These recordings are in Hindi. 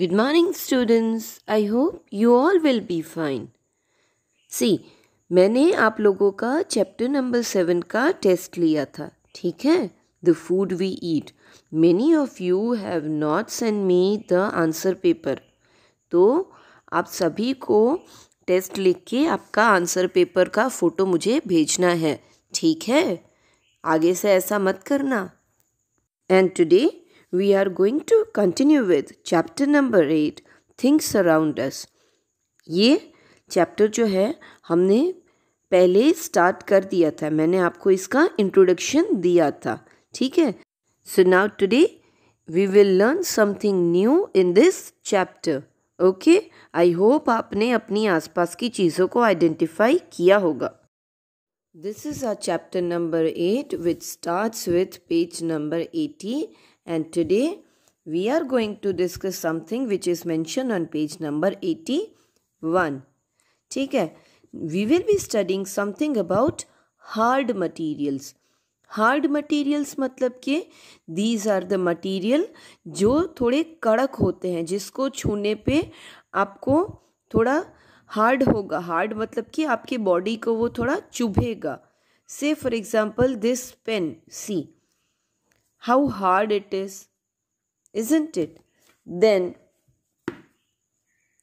Good morning, students. I hope you all will be fine. See, मैंने आप लोगों का चैप्टर नंबर सेवन का टेस्ट लिया था ठीक है the food we eat many of you have not send me the answer paper तो आप सभी को टेस्ट लिख के आपका आंसर पेपर का फ़ोटो मुझे भेजना है ठीक है आगे से ऐसा मत करना and today we are going to continue with chapter number eight things around us ये चैप्टर जो है हमने पहले स्टार्ट कर दिया था मैंने आपको इसका इंट्रोडक्शन दिया था ठीक है so now today we will learn something new in this chapter okay I hope आपने अपनी आसपास की चीज़ों को आइडेंटिफाई किया होगा this is our chapter number eight which starts with page number eighty And today we are going to discuss something which is mentioned on page number 81. ठीक है we will be studying something about hard materials hard materials मतलब कि दीज आर द मटेरियल जो थोड़े कड़क होते हैं जिसको छूने पे आपको थोड़ा हार्ड होगा हार्ड मतलब कि आपके बॉडी को वो थोड़ा चुभेगा say for example this pen see how hard it is, isn't it? Then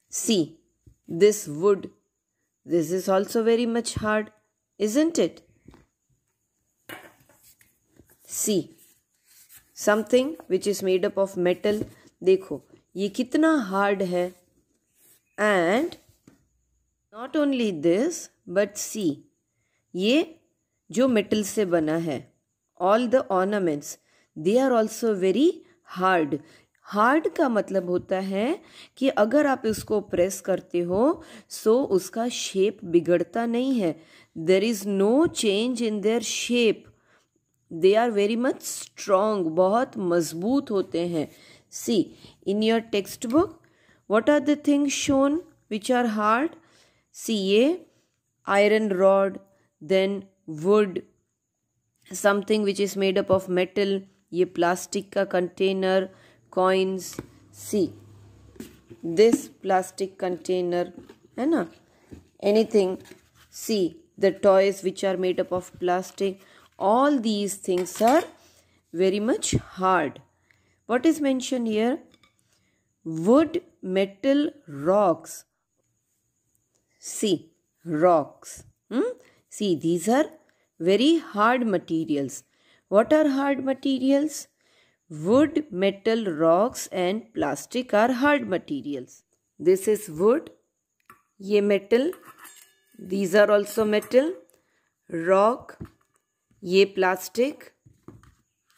see this wood. This is also very much hard, isn't it? See something which is made up of metal. देखो ये कितना हार्ड है and not only this but see ये जो मेटल से बना है all the ornaments they are also very hard hard का मतलब होता है कि अगर आप इसको प्रेस करते हो सो so उसका शेप बिगड़ता नहीं है there is no change in their shape they are very much strong बहुत मजबूत होते हैं see in your text book what are the things shown which are hard see ये iron rod then wood something which is made up of metal ये प्लास्टिक का container coins see this plastic container है ना thing see the toys which are made up of plastic all these things are very much hard what is mentioned here wood metal rocks see rocks see these are very hard materials What are hard materials? Wood, metal, rocks and plastic are hard materials. This is wood. ये metal. These are also metal. Rock. ये plastic.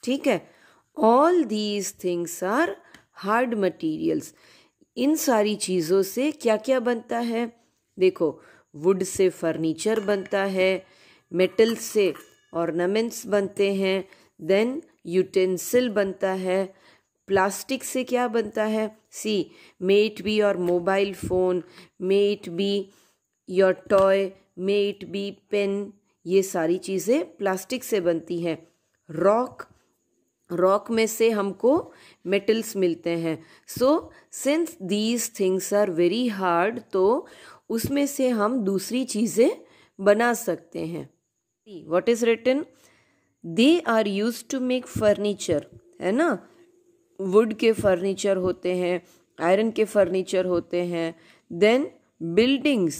ठीक है all these things are hard materials इन सारी चीज़ों से क्या क्या बनता है देखो वुड से फर्नीचर बनता है मेटल से ऑर्नामेंट्स बनते हैं देन यूटेंसिल बनता है प्लास्टिक से क्या बनता है सी मेट बी और mobile phone might be your toy might be pen ये सारी चीज़ें प्लास्टिक से बनती हैं रॉक रॉक में से हमको मेटल्स मिलते हैं so since these things are very hard तो उसमें से हम दूसरी चीज़ें बना सकते हैं see what is written they are used to make furniture है ना वुड के फर्नीचर होते हैं आयरन के फर्नीचर होते हैं देन बिल्डिंग्स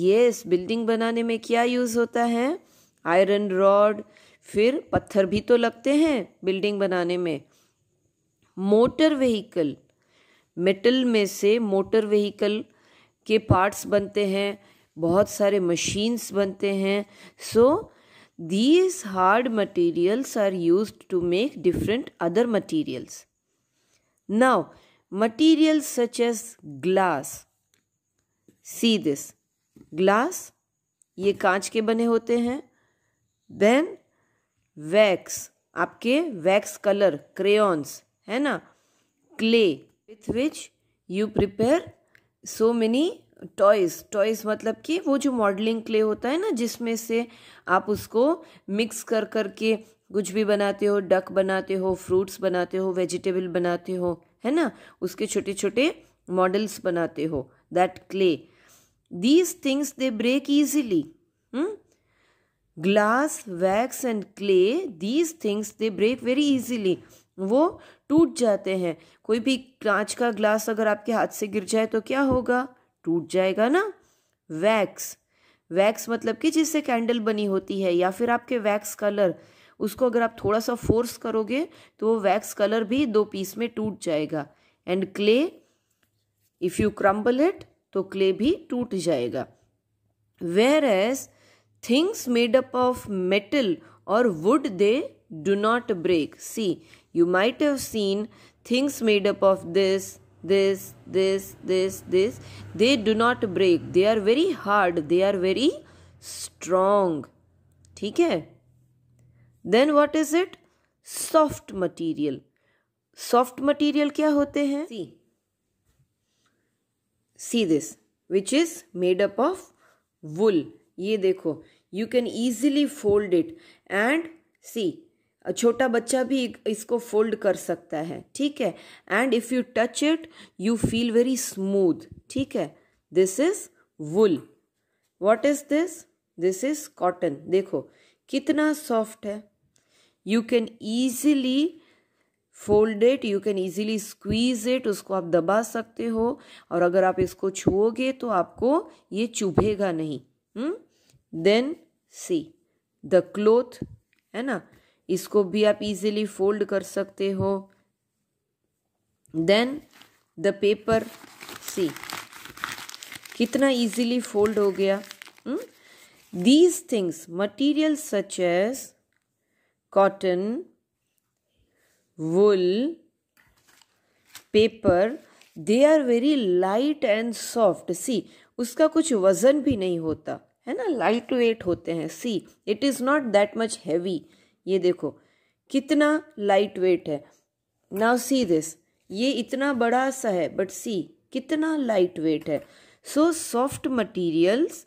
यस बिल्डिंग बनाने में क्या यूज़ होता है आयरन रॉड फिर पत्थर भी तो लगते हैं बिल्डिंग बनाने में मोटर व्हीकल मेटल में से मोटर व्हीकल के पार्ट्स बनते हैं बहुत सारे मशीन्स बनते हैं सो so, These hard materials are used to make different other materials. Now, materials such as glass. See this. Glass, ये कांच के बने होते हैं देन वैक्स आपके वैक्स कलर क्रेयॉन्स है ना clay with which you prepare so many toys toys मतलब कि वो जो मॉडलिंग क्ले होता है ना जिसमें से आप उसको मिक्स कर कर के कुछ भी बनाते हो डक बनाते हो फ्रूट्स बनाते हो वेजिटेबल बनाते हो है ना उसके छोटे छोटे मॉडल्स बनाते हो that clay these things they break easily glass wax and clay these things they break very easily वो टूट जाते हैं कोई भी कांच का ग्लास अगर आपके हाथ से गिर जाए तो क्या होगा टूट जाएगा ना वैक्स वैक्स मतलब कि जिससे कैंडल बनी होती है या फिर आपके वैक्स कलर उसको अगर आप थोड़ा सा फोर्स करोगे तो वो वैक्स कलर भी दो पीस में टूट जाएगा and clay if you crumble it तो क्ले भी टूट जाएगा whereas things made up of metal और wood they do not break see you might have seen things made up of this this this this this they do not break they are very hard they are very strong ठीक है then what is it soft material soft material क्या होते हैं see see this which is made up of wool ये देखो you can easily fold it and see छोटा बच्चा भी इसको फोल्ड कर सकता है ठीक है and if you touch it you feel very smooth ठीक है this is wool what is this this is cotton देखो कितना सॉफ्ट है you can easily fold it you can easily squeeze it उसको आप दबा सकते हो और अगर आप इसको छुओगे तो आपको ये चुभेगा नहीं देन सी द क्लोथ है ना इसको भी आप इजीली फोल्ड कर सकते हो देन द पेपर सी कितना इजीली फोल्ड हो गया these things material such as cotton wool paper they are very light and soft see उसका कुछ वजन भी नहीं होता है ना लाइट वेट होते हैं see it is not that much heavy ये देखो कितना लाइट वेट है नाउ सी दिस ये इतना बड़ा सा है बट सी कितना लाइट वेट है so soft materials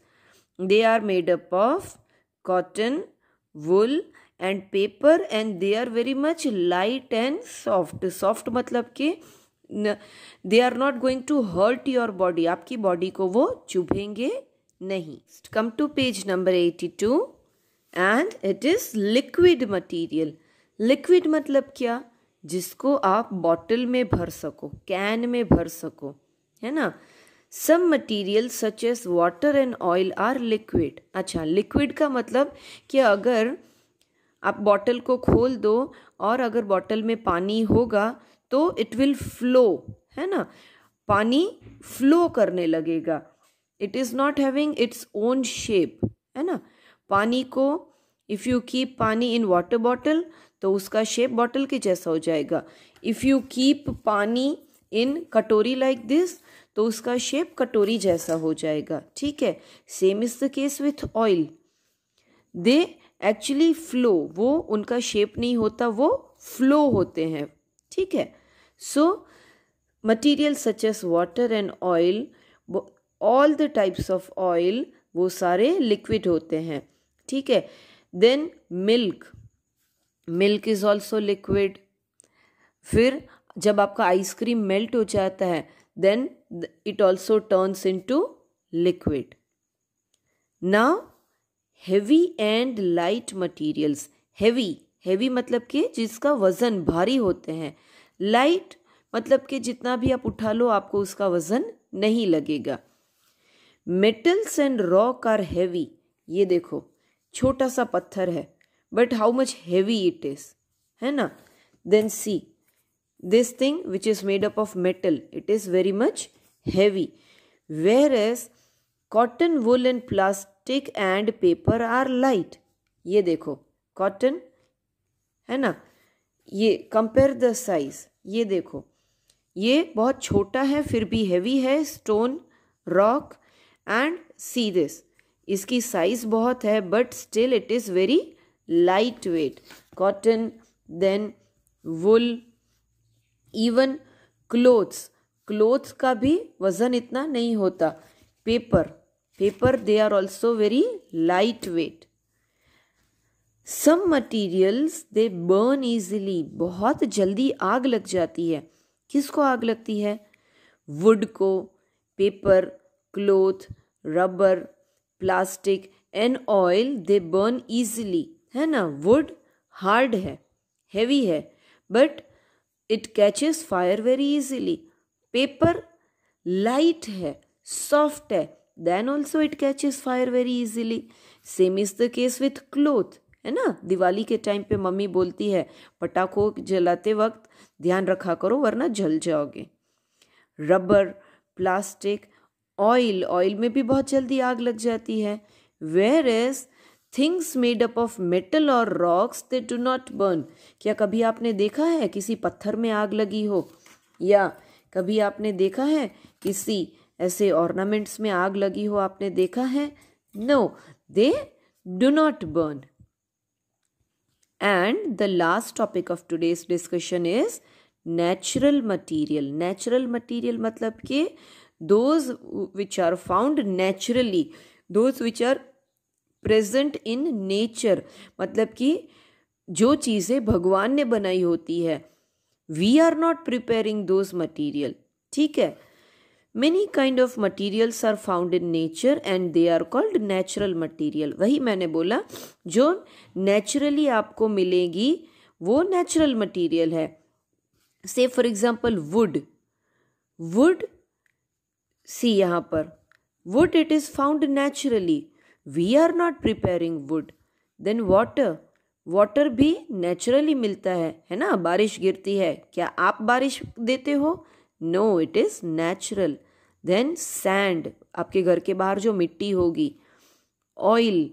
they are made up of cotton wool and paper and they are very much light and soft soft मतलब कि they are not going to hurt your body आपकी बॉडी को वो चुभेंगे नहीं come to page number eighty two and it is liquid material liquid मतलब क्या जिसको आप बॉटल में भर सको कैन में भर सको है ना some material such as water and oil are liquid अच्छा लिक्विड का मतलब कि अगर आप बॉटल को खोल दो और अगर बॉटल में पानी होगा तो इट विल फ्लो है ना पानी फ्लो करने लगेगा it is not having its own shape है ना पानी को इफ़ यू कीप पानी इन वाटर बॉटल तो उसका शेप बॉटल के जैसा हो जाएगा इफ़ यू कीप पानी इन कटोरी लाइक दिस तो उसका शेप कटोरी जैसा हो जाएगा ठीक है same is the case with oil they actually flow वो उनका शेप नहीं होता वो फ्लो होते हैं ठीक है so material such as water and oil all the types of oil वो सारे लिक्विड होते हैं ठीक है then milk milk is also liquid फिर जब आपका आइसक्रीम मेल्ट हो जाता है then it also turns into liquid ना heavy and light materials heavy heavy मतलब कि जिसका वज़न भारी होते हैं लाइट मतलब कि जितना भी आप उठा लो आपको उसका वज़न नहीं लगेगा metals and rock are heavy ये देखो छोटा सा पत्थर है but how much heavy it is है ना then see this thing which is made up of metal it is very much heavy whereas cotton wool and plastic and paper are light ये देखो कॉटन है ना ये कंपेयर द साइज ये देखो ये बहुत छोटा है फिर भी हैवी है stone rock and see this इसकी साइज़ बहुत है but still it is very light weight cotton then wool even clothes clothes का भी वज़न इतना नहीं होता paper paper they are also very light weight some materials they burn easily बहुत जल्दी आग लग जाती है किसको आग लगती है वुड को paper cloth rubber plastic and oil they burn easily है ना वुड हार्ड है हैवी है but it catches fire very easily paper light है सॉफ्ट है then also it catches fire very easily same is the case with cloth है ना दिवाली के टाइम पे मम्मी बोलती है पटाखों जलाते वक्त ध्यान रखा करो वरना जल जाओगे रबर प्लास्टिक ऑयल ऑयल में भी बहुत जल्दी आग लग जाती है whereas things made up of metal और rocks they do not burn क्या कभी आपने देखा है किसी पत्थर में आग लगी हो या कभी आपने देखा है किसी ऐसे ऑर्नामेंट्स में आग लगी हो आपने देखा है no they do not burn and the last topic of today's discussion is natural material natural material मतलब कि those which are found naturally those which are present in nature मतलब कि जो चीज़ें भगवान ने बनाई होती है we are not preparing those material ठीक है many kind of materials are found in nature and they are called natural material वही मैंने बोला जो नेचुरली आपको मिलेगी वो नेचुरल मटीरियल है say for example wood wood see यहाँ पर wood it is found naturally we are not preparing wood then water water भी नेचुरली मिलता है है ना बारिश गिरती है क्या आप बारिश देते हो no it is natural then sand आपके घर के बाहर जो मिट्टी होगी ऑयल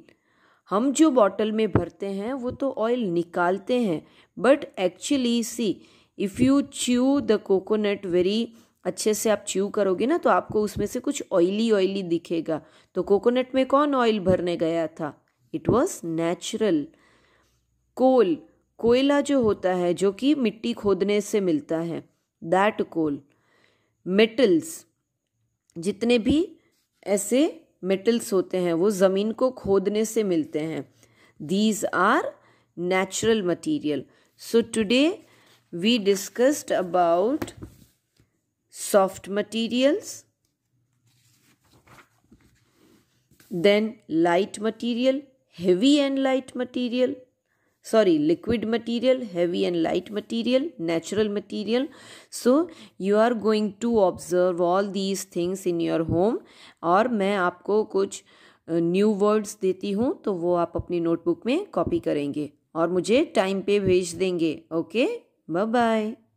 हम जो बॉटल में भरते हैं वो तो ऑयल निकालते हैं but actually see if you chew the coconut very अच्छे से आप च्यू करोगे ना तो आपको उसमें से कुछ ऑयली ऑयली दिखेगा तो कोकोनट में कौन ऑयल भरने गया था इट वॉज नेचुरल कोल कोयला जो होता है जो कि मिट्टी खोदने से मिलता है दैट कोल मेटल्स जितने भी ऐसे मेटल्स होते हैं वो ज़मीन को खोदने से मिलते हैं these are natural material so today we discussed about soft materials, then light material, heavy and light material, sorry, liquid material, heavy and light material, natural material. So, you are going to observe all these things in your home or main aapko kuch new words देती हूँ तो वो आप अपनी नोटबुक में कॉपी करेंगे और मुझे टाइम पे भेज देंगे ओके बाय बाय